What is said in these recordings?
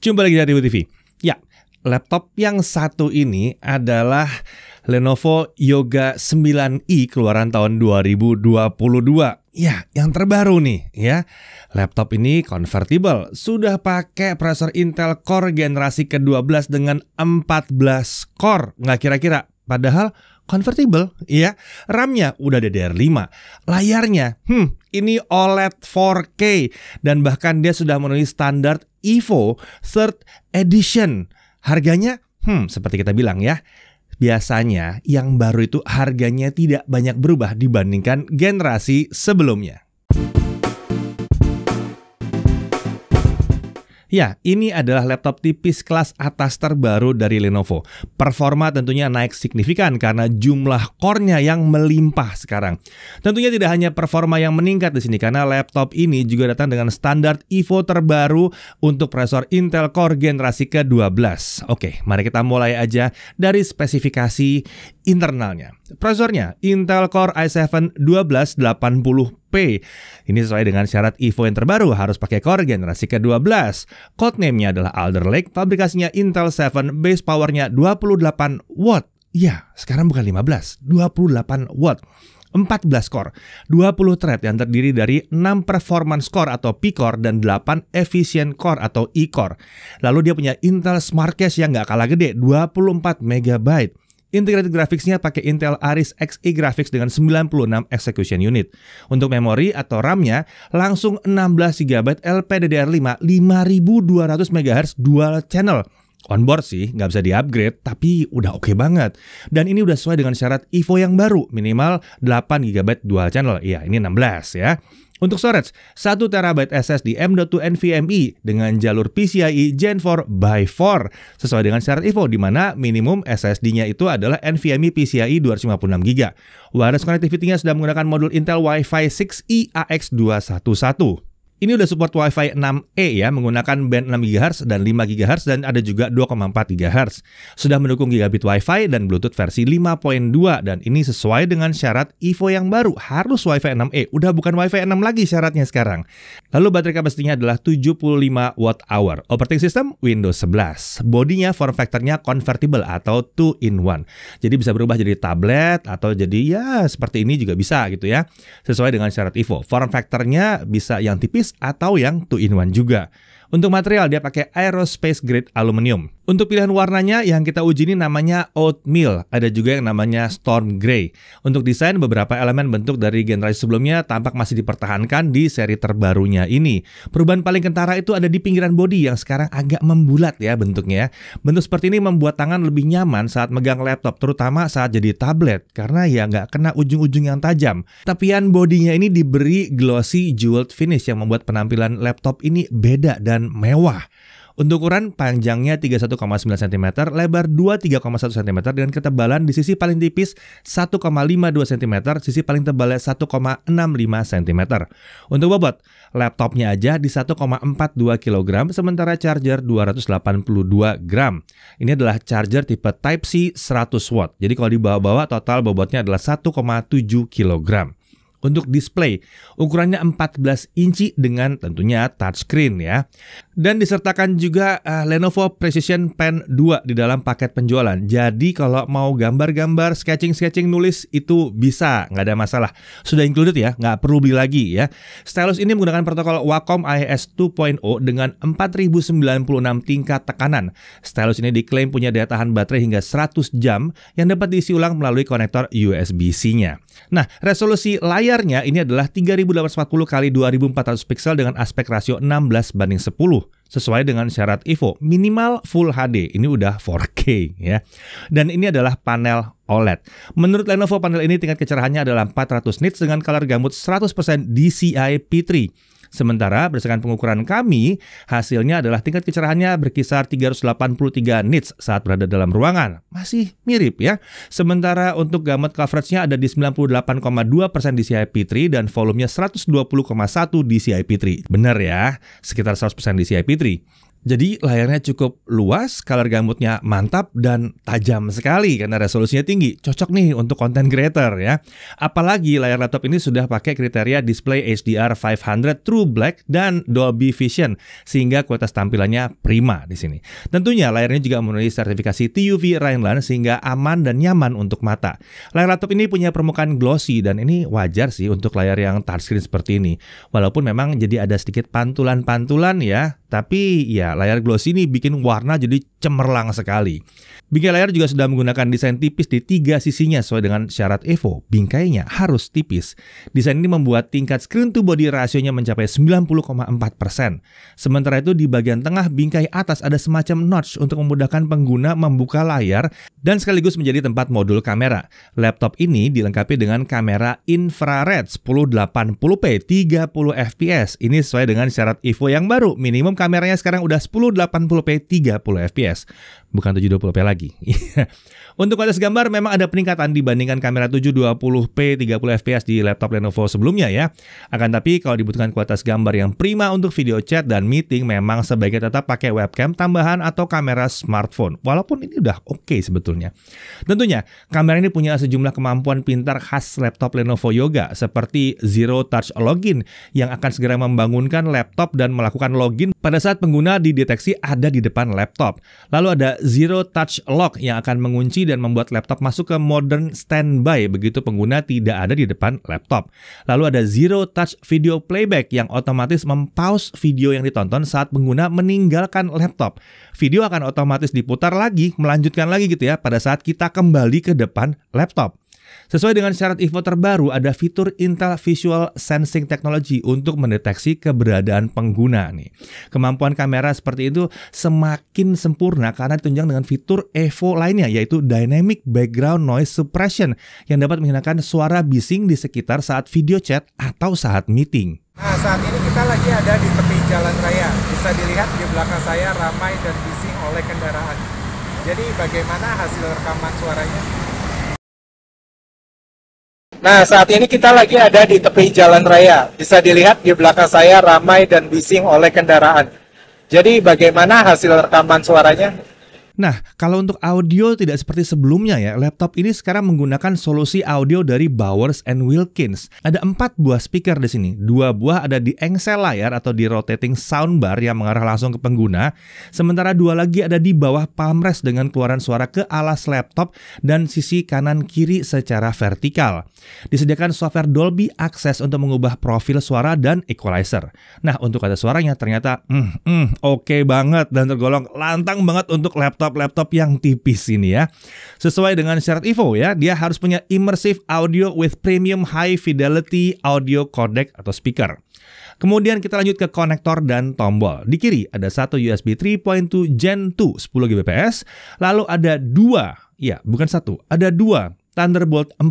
Jumpa lagi di dari TV. Ya, laptop yang satu ini adalah Lenovo Yoga 9i keluaran tahun 2022. Ya, yang terbaru nih ya. Laptop ini convertible, sudah pakai prosesor Intel Core generasi ke-12 dengan 14 core. Nggak kira-kira, padahal convertible, iya. RAM-nya udah DDR5, layarnya, hmm, ini OLED 4K dan bahkan dia sudah memenuhi standar EVO Third Edition. Harganya, hmm, seperti kita bilang ya, biasanya yang baru itu harganya tidak banyak berubah dibandingkan generasi sebelumnya. Ya, ini adalah laptop tipis kelas atas terbaru dari Lenovo. Performa tentunya naik signifikan karena jumlah core-nya yang melimpah sekarang. Tentunya tidak hanya performa yang meningkat di sini karena laptop ini juga datang dengan standar Evo terbaru untuk prosesor Intel Core generasi ke-12. Oke, mari kita mulai aja dari spesifikasi internalnya. Prosesornya Intel Core i7 12880 P. Ini sesuai dengan syarat EVO yang terbaru, harus pakai core generasi ke-12. Codename-nya adalah Alder Lake, fabrikasinya Intel 7, base powernya 28 watt. Ya, sekarang bukan 15, 28 watt. 14 core, 20 thread yang terdiri dari 6 performance core atau P-core dan 8 efficient core atau E-core. Lalu dia punya Intel Smart Cache yang nggak kalah gede, 24 MB. Integrated graphics-nya pakai Intel Aris Xe Graphics dengan 96 execution unit. Untuk memori atau RAM-nya langsung 16 GB LPDDR5 5200 MHz dual channel. Onboard sih, nggak bisa diupgrade tapi udah oke okay banget. Dan ini udah sesuai dengan syarat EVO yang baru, minimal 8 GB dual channel. Iya, ini 16 ya. Untuk storage, 1 terabyte SSD M.2 NVMe dengan jalur PCIe Gen 4 x 4 sesuai dengan syarat EVO di mana minimum SSD-nya itu adalah NVMe PCIe 256GB. Wireless connectivity-nya sudah menggunakan modul Intel Wi-Fi 6 e ax 211 ini udah support WiFi 6E ya, menggunakan band 6 GHz dan 5 GHz dan ada juga 2,4 GHz. Sudah mendukung gigabit WiFi dan Bluetooth versi 5.2 dan ini sesuai dengan syarat Evo yang baru, harus WiFi 6E. Udah bukan WiFi 6 lagi syaratnya sekarang. Lalu baterai kapasitinya adalah 75 watt hour. Operating system Windows 11. Bodinya form factornya convertible atau 2 in 1. Jadi bisa berubah jadi tablet atau jadi ya seperti ini juga bisa gitu ya. Sesuai dengan syarat Evo. Form factornya bisa yang tipis atau yang 2 in 1 juga. Untuk material dia pakai aerospace grade aluminium. Untuk pilihan warnanya yang kita uji ini namanya oatmeal, ada juga yang namanya storm grey. Untuk desain beberapa elemen bentuk dari generasi sebelumnya tampak masih dipertahankan di seri terbarunya ini. Perubahan paling kentara itu ada di pinggiran body yang sekarang agak membulat ya bentuknya. Ya. Bentuk seperti ini membuat tangan lebih nyaman saat megang laptop, terutama saat jadi tablet karena ya nggak kena ujung-ujung yang tajam. Tapian bodinya ini diberi glossy jeweled finish yang membuat penampilan laptop ini beda dan mewah. Untuk ukuran panjangnya 31,9 cm, lebar 23,1 cm dan ketebalan di sisi paling tipis 1,52 cm, sisi paling tebalnya 1,65 cm. Untuk bobot, laptopnya aja di 1,42 kg sementara charger 282 gram. Ini adalah charger tipe Type C 100 watt. Jadi kalau dibawa-bawa total bobotnya adalah 1,7 kg untuk display. Ukurannya 14 inci dengan tentunya touchscreen ya. Dan disertakan juga uh, Lenovo Precision Pen 2 di dalam paket penjualan. Jadi kalau mau gambar-gambar, sketching-sketching, nulis itu bisa, nggak ada masalah. Sudah included ya, nggak perlu beli lagi ya. Stylus ini menggunakan protokol Wacom IS 2.0 dengan 4096 tingkat tekanan. Stylus ini diklaim punya daya tahan baterai hingga 100 jam yang dapat diisi ulang melalui konektor USB-C-nya. Nah, resolusi layar Layarnya ini adalah 3840 kali 2400 pixel dengan aspek rasio 16 banding 10 sesuai dengan syarat Evo minimal Full HD. Ini udah 4K ya. Dan ini adalah panel OLED. Menurut Lenovo panel ini tingkat kecerahannya adalah 400 nits dengan color gamut 100% DCI P3. Sementara berdasarkan pengukuran kami, hasilnya adalah tingkat kecerahannya berkisar 383 nits saat berada dalam ruangan. Masih mirip ya. Sementara untuk gamut coveragenya ada di 98,2% di CIP3 dan volumenya 120,1 di CIP3. Benar ya, sekitar 100% di CIP3. Jadi layarnya cukup luas, color gambutnya mantap dan tajam sekali karena resolusinya tinggi. Cocok nih untuk content creator ya. Apalagi layar laptop ini sudah pakai kriteria display HDR 500 True Black dan Dolby Vision sehingga kualitas tampilannya prima di sini. Tentunya layarnya juga memenuhi sertifikasi TUV Rhineland sehingga aman dan nyaman untuk mata. Layar laptop ini punya permukaan glossy dan ini wajar sih untuk layar yang touchscreen seperti ini. Walaupun memang jadi ada sedikit pantulan-pantulan ya, tapi ya Layar glossy ini bikin warna jadi cemerlang sekali. Bingkai layar juga sudah menggunakan desain tipis di tiga sisinya sesuai dengan syarat EVO. Bingkainya harus tipis. Desain ini membuat tingkat screen to body rasionya mencapai 90,4%. Sementara itu di bagian tengah bingkai atas ada semacam notch untuk memudahkan pengguna membuka layar dan sekaligus menjadi tempat modul kamera. Laptop ini dilengkapi dengan kamera infrared 1080p 30 fps. Ini sesuai dengan syarat EVO yang baru. Minimum kameranya sekarang udah 1080p 30 fps, bukan 720p lagi. Untuk kualitas gambar memang ada peningkatan dibandingkan kamera 720p 30 fps di laptop Lenovo sebelumnya ya. Akan tapi kalau dibutuhkan kualitas gambar yang prima untuk video chat dan meeting memang sebaiknya tetap pakai webcam tambahan atau kamera smartphone. Walaupun ini udah oke okay sebetulnya. Tentunya kamera ini punya sejumlah kemampuan pintar khas laptop Lenovo Yoga seperti zero touch login yang akan segera membangunkan laptop dan melakukan login pada saat pengguna di dideteksi ada di depan laptop. Lalu ada Zero Touch Lock yang akan mengunci dan membuat laptop masuk ke modern standby begitu pengguna tidak ada di depan laptop. Lalu ada Zero Touch Video Playback yang otomatis mempause video yang ditonton saat pengguna meninggalkan laptop. Video akan otomatis diputar lagi, melanjutkan lagi gitu ya pada saat kita kembali ke depan laptop. Sesuai dengan syarat Evo terbaru, ada fitur Intel Visual Sensing Technology untuk mendeteksi keberadaan pengguna nih. Kemampuan kamera seperti itu semakin sempurna karena ditunjang dengan fitur Evo lainnya yaitu Dynamic Background Noise Suppression yang dapat menghilangkan suara bising di sekitar saat video chat atau saat meeting. Nah, saat ini kita lagi ada di tepi jalan raya. Bisa dilihat di belakang saya ramai dan bising oleh kendaraan. Jadi bagaimana hasil rekaman suaranya? Nah, saat ini kita lagi ada di tepi jalan raya. Bisa dilihat di belakang saya ramai dan bising oleh kendaraan. Jadi bagaimana hasil rekaman suaranya? Nah, kalau untuk audio tidak seperti sebelumnya ya, laptop ini sekarang menggunakan solusi audio dari Bowers and Wilkins. Ada empat buah speaker di sini. Dua buah ada di engsel layar atau di rotating soundbar yang mengarah langsung ke pengguna. Sementara dua lagi ada di bawah palmrest dengan keluaran suara ke alas laptop dan sisi kanan kiri secara vertikal. Disediakan software Dolby Access untuk mengubah profil suara dan equalizer. Nah, untuk ada suaranya ternyata mm, mm, oke okay banget dan tergolong lantang banget untuk laptop laptop-laptop yang tipis ini ya. Sesuai dengan syarat Evo ya, dia harus punya immersive audio with premium high fidelity audio codec atau speaker. Kemudian kita lanjut ke konektor dan tombol. Di kiri ada satu USB 3.2 Gen 2 10 Gbps, lalu ada dua, ya bukan satu, ada dua Thunderbolt 4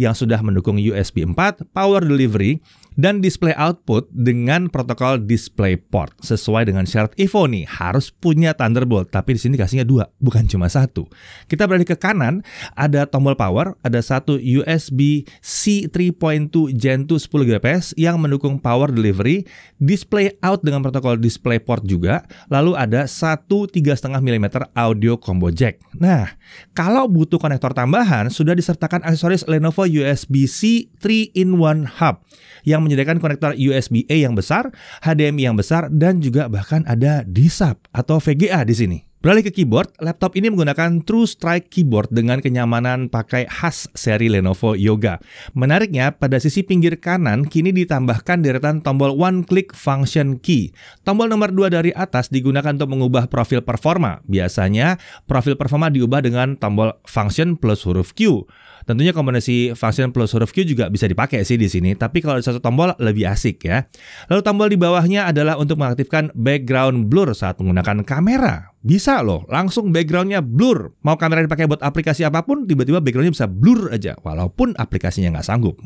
yang sudah mendukung USB 4, power delivery, dan display output dengan protokol DisplayPort. Sesuai dengan syarat Evo nih, harus punya Thunderbolt, tapi di sini kasihnya dua, bukan cuma satu. Kita beralih ke kanan, ada tombol power, ada satu USB C 3.2 Gen 2 10 Gbps yang mendukung power delivery, display out dengan protokol DisplayPort juga, lalu ada satu 3,5 mm audio combo jack. Nah, kalau butuh konektor tambahan, sudah sudah disertakan aksesoris Lenovo USB-C 3-in-1 Hub yang menyediakan konektor USB-A yang besar, HDMI yang besar, dan juga bahkan ada DSAP atau VGA di sini. Beralih ke keyboard, laptop ini menggunakan True Strike keyboard dengan kenyamanan pakai khas seri Lenovo Yoga. Menariknya, pada sisi pinggir kanan kini ditambahkan deretan tombol One Click Function Key. Tombol nomor 2 dari atas digunakan untuk mengubah profil performa. Biasanya, profil performa diubah dengan tombol Function plus huruf Q. Tentunya kombinasi function plus huruf Q juga bisa dipakai sih di sini, tapi kalau di satu tombol lebih asik ya. Lalu tombol di bawahnya adalah untuk mengaktifkan background blur saat menggunakan kamera. Bisa loh, langsung backgroundnya blur. Mau kamera dipakai buat aplikasi apapun, tiba-tiba backgroundnya bisa blur aja, walaupun aplikasinya nggak sanggup.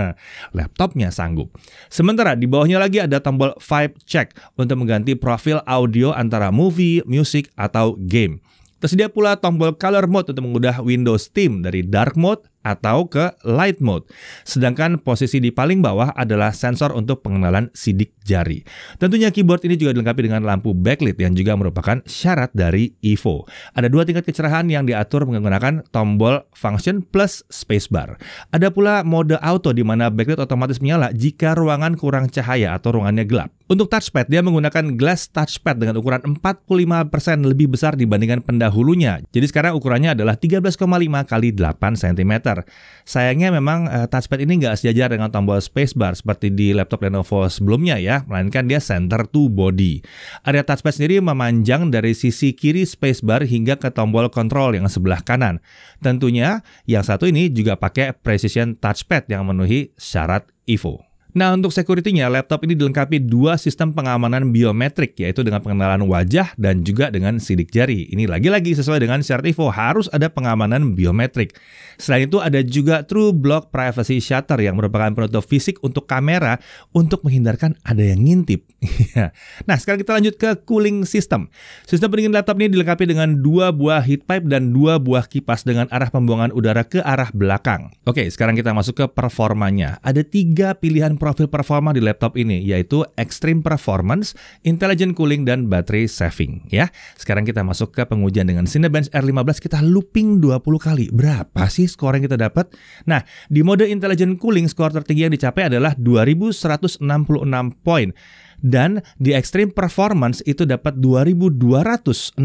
Laptopnya sanggup. Sementara di bawahnya lagi ada tombol vibe check untuk mengganti profil audio antara movie, music, atau game. Tersedia pula tombol color mode untuk mengubah Windows Steam dari dark mode atau ke light mode. Sedangkan posisi di paling bawah adalah sensor untuk pengenalan sidik jari. Tentunya keyboard ini juga dilengkapi dengan lampu backlit yang juga merupakan syarat dari EVO. Ada dua tingkat kecerahan yang diatur menggunakan tombol function plus spacebar. Ada pula mode auto di mana backlit otomatis menyala jika ruangan kurang cahaya atau ruangannya gelap. Untuk touchpad, dia menggunakan glass touchpad dengan ukuran 45% lebih besar dibandingkan pendahulunya. Jadi sekarang ukurannya adalah 13,5 x 8 cm. Sayangnya memang eh, touchpad ini nggak sejajar dengan tombol spacebar seperti di laptop Lenovo sebelumnya ya, melainkan dia center to body. Area touchpad sendiri memanjang dari sisi kiri spacebar hingga ke tombol kontrol yang sebelah kanan. Tentunya yang satu ini juga pakai precision touchpad yang memenuhi syarat Evo. Nah, untuk security-nya, laptop ini dilengkapi dua sistem pengamanan biometrik, yaitu dengan pengenalan wajah dan juga dengan sidik jari. Ini lagi-lagi sesuai dengan syarat Evo harus ada pengamanan biometrik. Selain itu, ada juga True Block Privacy Shutter yang merupakan penutup fisik untuk kamera untuk menghindarkan ada yang ngintip. Ya. nah, sekarang kita lanjut ke cooling system. Sistem pendingin laptop ini dilengkapi dengan dua buah heat pipe dan dua buah kipas dengan arah pembuangan udara ke arah belakang. Oke, sekarang kita masuk ke performanya. Ada tiga pilihan profil performa di laptop ini, yaitu Extreme Performance, Intelligent Cooling, dan Battery Saving. Ya, Sekarang kita masuk ke pengujian dengan Cinebench R15, kita looping 20 kali. Berapa sih skor yang kita dapat? Nah, di mode Intelligent Cooling, skor tertinggi yang dicapai adalah 2166 poin dan di Extreme Performance itu dapat 2261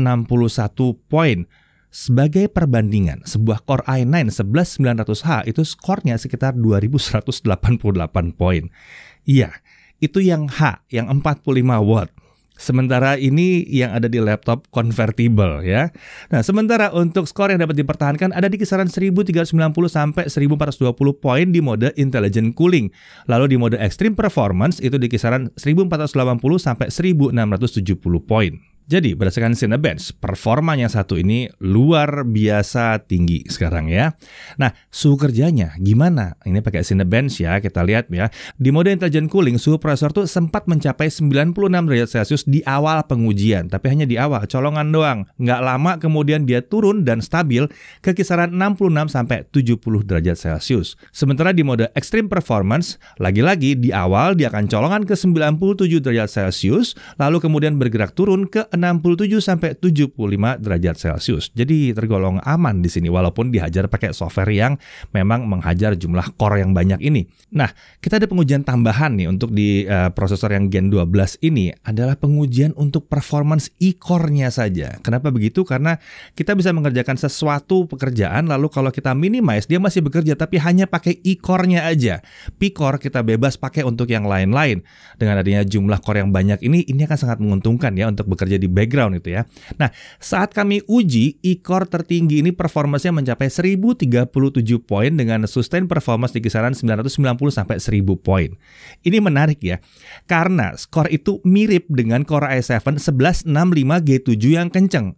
poin. Sebagai perbandingan, sebuah Core i9 11900H itu skornya sekitar 2188 poin. Iya, itu yang H, yang 45 watt. Sementara ini yang ada di laptop convertible ya. Nah, sementara untuk skor yang dapat dipertahankan ada di kisaran 1390 sampai 1420 poin di mode intelligent cooling. Lalu di mode extreme performance itu di kisaran 1480 sampai 1670 poin. Jadi berdasarkan Cinebench, performanya satu ini luar biasa tinggi sekarang ya. Nah, suhu kerjanya gimana? Ini pakai Cinebench ya, kita lihat ya. Di mode intelligent cooling, suhu prosesor tuh sempat mencapai 96 derajat Celcius di awal pengujian, tapi hanya di awal, colongan doang. Nggak lama kemudian dia turun dan stabil ke kisaran 66 sampai 70 derajat Celcius. Sementara di mode extreme performance, lagi-lagi di awal dia akan colongan ke 97 derajat Celcius, lalu kemudian bergerak turun ke 67 sampai 75 derajat Celcius. Jadi tergolong aman di sini walaupun dihajar pakai software yang memang menghajar jumlah core yang banyak ini. Nah, kita ada pengujian tambahan nih untuk di uh, prosesor yang Gen 12 ini adalah pengujian untuk performance e core saja. Kenapa begitu? Karena kita bisa mengerjakan sesuatu pekerjaan lalu kalau kita minimize dia masih bekerja tapi hanya pakai e core aja. P-core kita bebas pakai untuk yang lain-lain. Dengan adanya jumlah core yang banyak ini ini akan sangat menguntungkan ya untuk bekerja di di background itu ya. Nah, saat kami uji, ikor tertinggi ini performanya mencapai 1037 poin dengan sustain performance di kisaran 990 sampai 1000 poin. Ini menarik ya, karena skor itu mirip dengan Core i7 1165G7 yang kenceng.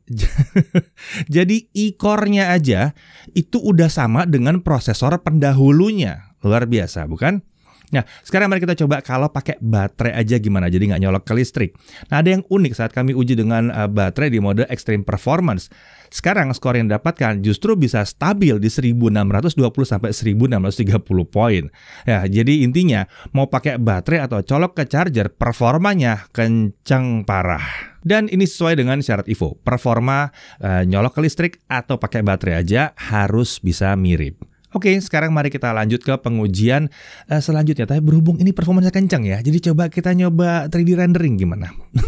Jadi ikornya aja itu udah sama dengan prosesor pendahulunya. Luar biasa, bukan? Nah, sekarang mari kita coba kalau pakai baterai aja gimana, jadi nggak nyolok ke listrik. Nah, ada yang unik saat kami uji dengan eh, baterai di mode extreme performance. Sekarang skor yang didapatkan justru bisa stabil di 1620 sampai 1630 poin. Ya, jadi intinya mau pakai baterai atau colok ke charger, performanya kencang parah. Dan ini sesuai dengan syarat IVO, performa eh, nyolok ke listrik atau pakai baterai aja harus bisa mirip. Oke, sekarang mari kita lanjut ke pengujian uh, selanjutnya. Tapi berhubung ini performanya kencang ya, jadi coba kita nyoba 3D rendering gimana.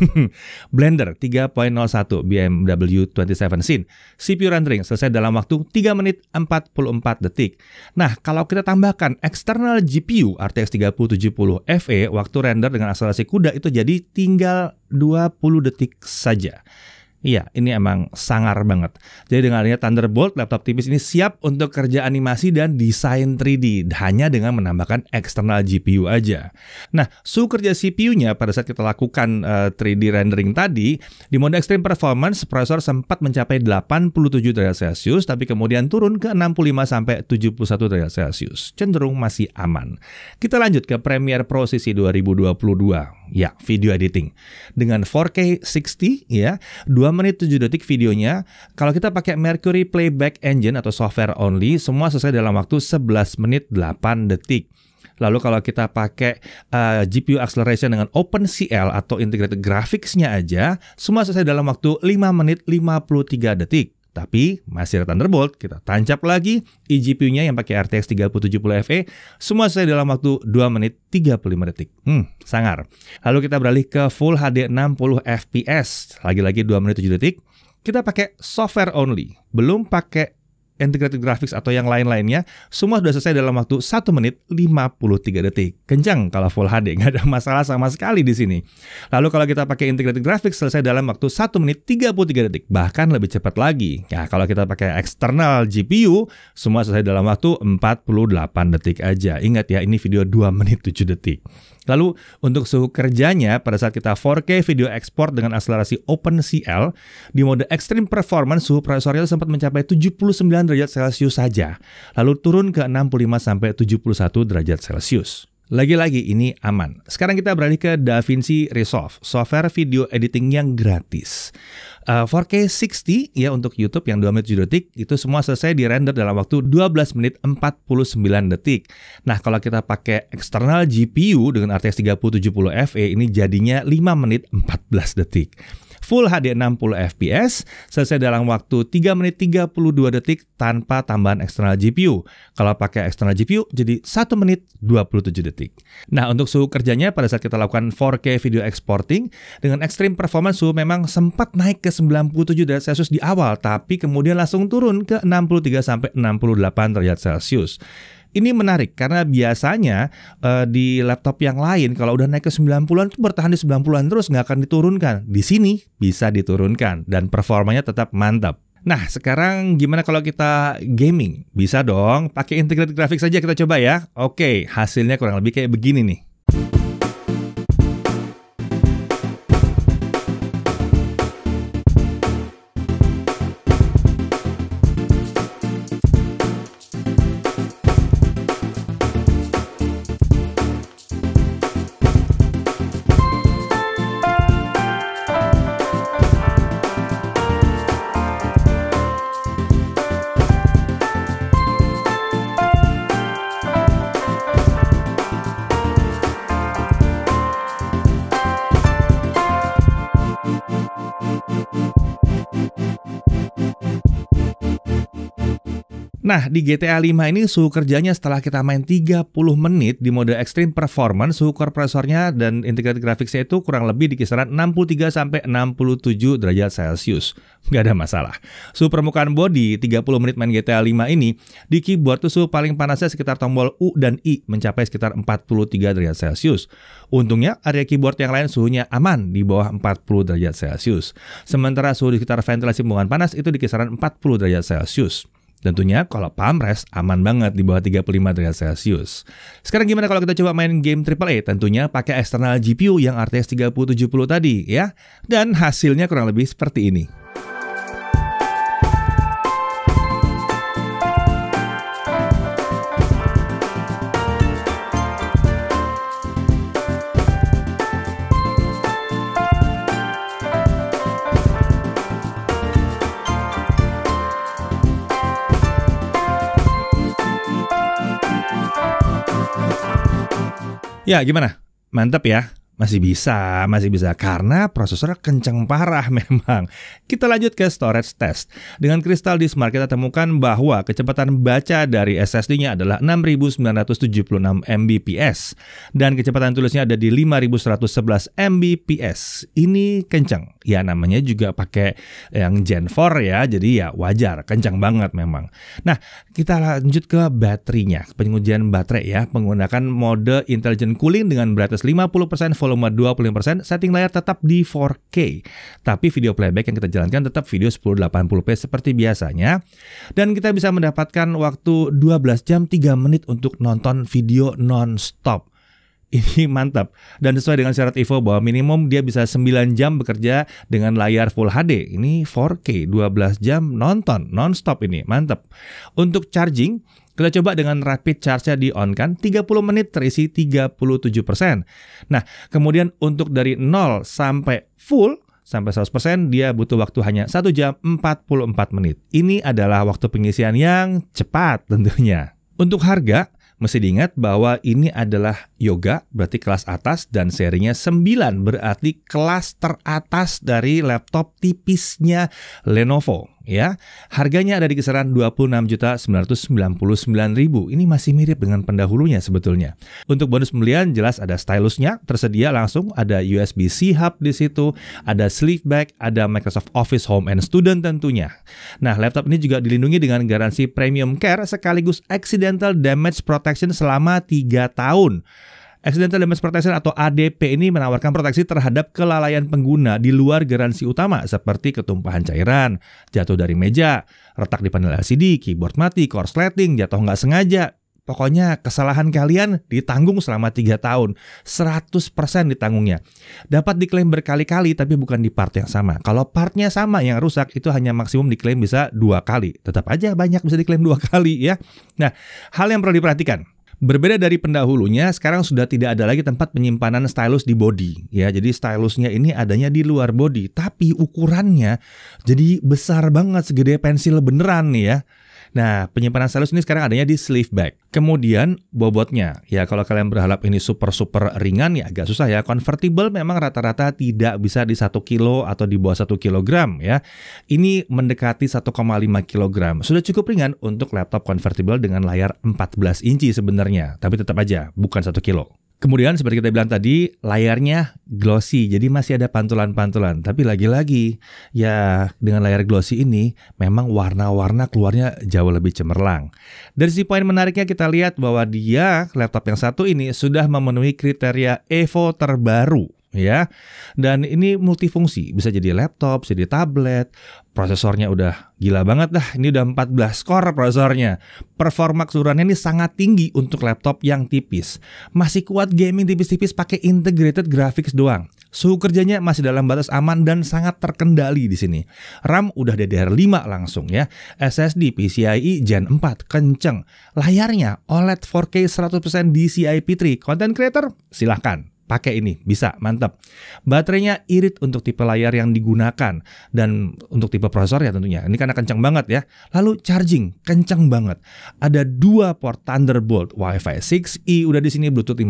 Blender 3.01 BMW 27 Scene. CPU rendering selesai dalam waktu 3 menit 44 detik. Nah, kalau kita tambahkan external GPU RTX 3070 FE waktu render dengan akselerasi kuda itu jadi tinggal 20 detik saja. Iya, ini emang sangar banget. Jadi dengan adanya Thunderbolt, laptop tipis ini siap untuk kerja animasi dan desain 3D hanya dengan menambahkan eksternal GPU aja. Nah, suhu kerja CPU-nya pada saat kita lakukan uh, eh, 3D rendering tadi, di mode extreme performance, prosesor sempat mencapai 87 derajat Celsius, tapi kemudian turun ke 65 sampai 71 derajat Celsius, Cenderung masih aman. Kita lanjut ke Premiere Pro sisi 2022 ya video editing. Dengan 4K 60 ya, 2 menit 7 detik videonya. Kalau kita pakai Mercury Playback Engine atau software only, semua selesai dalam waktu 11 menit 8 detik. Lalu kalau kita pakai uh, eh, GPU acceleration dengan OpenCL atau integrated graphics-nya aja, semua selesai dalam waktu 5 menit 53 detik. Tapi masih ada Thunderbolt, kita tancap lagi eGPU-nya yang pakai RTX 3070 FE, semua saya dalam waktu 2 menit 35 detik. Hmm, sangar. Lalu kita beralih ke Full HD 60 FPS, lagi-lagi 2 menit 7 detik. Kita pakai software only, belum pakai integrated graphics atau yang lain-lainnya, semua sudah selesai dalam waktu 1 menit 53 detik. Kencang kalau Full HD, nggak ada masalah sama sekali di sini. Lalu kalau kita pakai integrated graphics selesai dalam waktu 1 menit 33 detik, bahkan lebih cepat lagi. Ya, kalau kita pakai eksternal GPU, semua selesai dalam waktu 48 detik aja. Ingat ya, ini video 2 menit 7 detik. Lalu untuk suhu kerjanya pada saat kita 4K video ekspor dengan akselerasi OpenCL di mode Extreme Performance suhu prosesornya sempat mencapai 79 derajat Celcius saja, lalu turun ke 65 sampai 71 derajat Celcius. Lagi-lagi ini aman. Sekarang kita beralih ke DaVinci Resolve, software video editing yang gratis. Uh, 4K 60 ya untuk YouTube yang 2 menit 7 detik itu semua selesai di render dalam waktu 12 menit 49 detik. Nah, kalau kita pakai eksternal GPU dengan RTX 3070 FE ini jadinya 5 menit 14 detik. Full HD 60 fps, selesai dalam waktu 3 menit 32 detik tanpa tambahan eksternal GPU. Kalau pakai eksternal GPU, jadi 1 menit 27 detik. Nah, untuk suhu kerjanya pada saat kita lakukan 4K video exporting, dengan extreme performance suhu memang sempat naik ke 97 derajat Celcius di awal, tapi kemudian langsung turun ke 63 68 derajat Celsius. Ini menarik karena biasanya uh, di laptop yang lain kalau udah naik ke 90-an itu bertahan di 90-an terus nggak akan diturunkan. Di sini bisa diturunkan dan performanya tetap mantap. Nah, sekarang gimana kalau kita gaming? Bisa dong, pakai integrated graphics saja kita coba ya. Oke, hasilnya kurang lebih kayak begini nih. Nah, di GTA 5 ini suhu kerjanya setelah kita main 30 menit di mode Extreme Performance, suhu kompresornya dan integrated graphics itu kurang lebih di kisaran 63 sampai 67 derajat Celcius. Nggak ada masalah. Suhu permukaan body 30 menit main GTA 5 ini, di keyboard tuh suhu paling panasnya sekitar tombol U dan I mencapai sekitar 43 derajat Celcius. Untungnya area keyboard yang lain suhunya aman di bawah 40 derajat Celcius. Sementara suhu di sekitar ventilasi pembuangan panas itu di kisaran 40 derajat Celcius. Tentunya kalau pamres aman banget di bawah 35 derajat Celcius. Sekarang gimana kalau kita coba main game AAA? Tentunya pakai eksternal GPU yang RTX 3070 tadi ya. Dan hasilnya kurang lebih seperti ini. Ya, gimana? Mantap ya. Masih bisa, masih bisa karena prosesor kencang parah memang. Kita lanjut ke storage test. Dengan kristal di mark kita temukan bahwa kecepatan baca dari SSD-nya adalah 6976 Mbps dan kecepatan tulisnya ada di 5111 Mbps. Ini kencang Ya namanya juga pakai yang Gen 4 ya, jadi ya wajar, kencang banget memang. Nah, kita lanjut ke baterainya. Pengujian baterai ya, menggunakan mode intelligent cooling dengan brightness 50% volume 25%, setting layar tetap di 4K. Tapi video playback yang kita jalankan tetap video 1080p seperti biasanya. Dan kita bisa mendapatkan waktu 12 jam 3 menit untuk nonton video non-stop ini mantap dan sesuai dengan syarat Evo bahwa minimum dia bisa 9 jam bekerja dengan layar Full HD. Ini 4K 12 jam nonton non-stop ini. Mantap. Untuk charging kita coba dengan rapid charge-nya di on kan, 30 menit terisi 37%. Nah, kemudian untuk dari 0 sampai full sampai 100% dia butuh waktu hanya 1 jam 44 menit. Ini adalah waktu pengisian yang cepat tentunya. Untuk harga, mesti diingat bahwa ini adalah yoga, berarti kelas atas, dan serinya 9, berarti kelas teratas dari laptop tipisnya Lenovo ya. Harganya ada di kisaran 26.999.000. Ini masih mirip dengan pendahulunya sebetulnya. Untuk bonus pembelian jelas ada stylusnya, tersedia langsung ada USB-C hub di situ, ada sleeve bag, ada Microsoft Office Home and Student tentunya. Nah, laptop ini juga dilindungi dengan garansi premium care sekaligus accidental damage protection selama 3 tahun. Accidental Damage Protection atau ADP ini menawarkan proteksi terhadap kelalaian pengguna di luar garansi utama seperti ketumpahan cairan, jatuh dari meja, retak di panel LCD, keyboard mati, korsleting, jatuh nggak sengaja. Pokoknya kesalahan kalian ditanggung selama 3 tahun, 100% ditanggungnya. Dapat diklaim berkali-kali tapi bukan di part yang sama. Kalau partnya sama yang rusak itu hanya maksimum diklaim bisa dua kali. Tetap aja banyak bisa diklaim dua kali ya. Nah, hal yang perlu diperhatikan, Berbeda dari pendahulunya, sekarang sudah tidak ada lagi tempat penyimpanan stylus di body. Ya, jadi stylusnya ini adanya di luar body, tapi ukurannya jadi besar banget segede pensil beneran nih ya. Nah, penyimpanan stylus ini sekarang adanya di sleeve bag. Kemudian bobotnya, ya kalau kalian berharap ini super-super ringan ya agak susah ya. Convertible memang rata-rata tidak bisa di satu kilo atau di bawah satu kilogram ya. Ini mendekati 1,5 kilogram. Sudah cukup ringan untuk laptop convertible dengan layar 14 inci sebenarnya. Tapi tetap aja, bukan satu kilo. Kemudian seperti kita bilang tadi, layarnya glossy, jadi masih ada pantulan-pantulan. Tapi lagi-lagi, ya dengan layar glossy ini, memang warna-warna keluarnya jauh lebih cemerlang. Dari si poin menariknya kita lihat bahwa dia, laptop yang satu ini, sudah memenuhi kriteria EVO terbaru ya. Dan ini multifungsi, bisa jadi laptop, bisa jadi tablet. Prosesornya udah gila banget dah. Ini udah 14 core prosesornya. Performa keseluruhannya ini sangat tinggi untuk laptop yang tipis. Masih kuat gaming tipis-tipis pakai integrated graphics doang. Suhu kerjanya masih dalam batas aman dan sangat terkendali di sini. RAM udah DDR5 langsung ya. SSD PCIe Gen 4 kenceng. Layarnya OLED 4K 100% DCI-P3. Content creator silahkan pakai ini, bisa, mantap. Baterainya irit untuk tipe layar yang digunakan dan untuk tipe prosesor ya tentunya. Ini karena kencang banget ya. Lalu charging, kencang banget. Ada dua port Thunderbolt, WiFi 6E udah di sini, Bluetooth 5.2,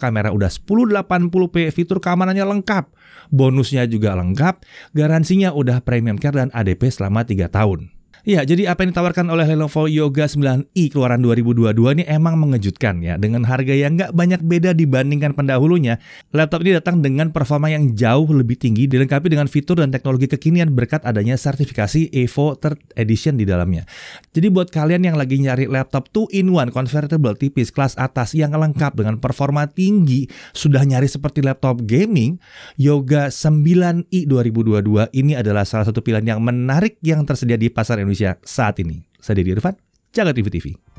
kamera udah 1080p, fitur keamanannya lengkap, bonusnya juga lengkap, garansinya udah premium care dan ADP selama 3 tahun. Iya, jadi apa yang ditawarkan oleh Lenovo Yoga 9i keluaran 2022 ini emang mengejutkan ya. Dengan harga yang nggak banyak beda dibandingkan pendahulunya, laptop ini datang dengan performa yang jauh lebih tinggi, dilengkapi dengan fitur dan teknologi kekinian berkat adanya sertifikasi EVO Third Edition di dalamnya. Jadi buat kalian yang lagi nyari laptop 2-in-1 convertible tipis kelas atas yang lengkap dengan performa tinggi, sudah nyari seperti laptop gaming, Yoga 9i 2022 ini adalah salah satu pilihan yang menarik yang tersedia di pasar Indonesia Indonesia saat ini. Saya Dedy Irfan, jaga TV TV.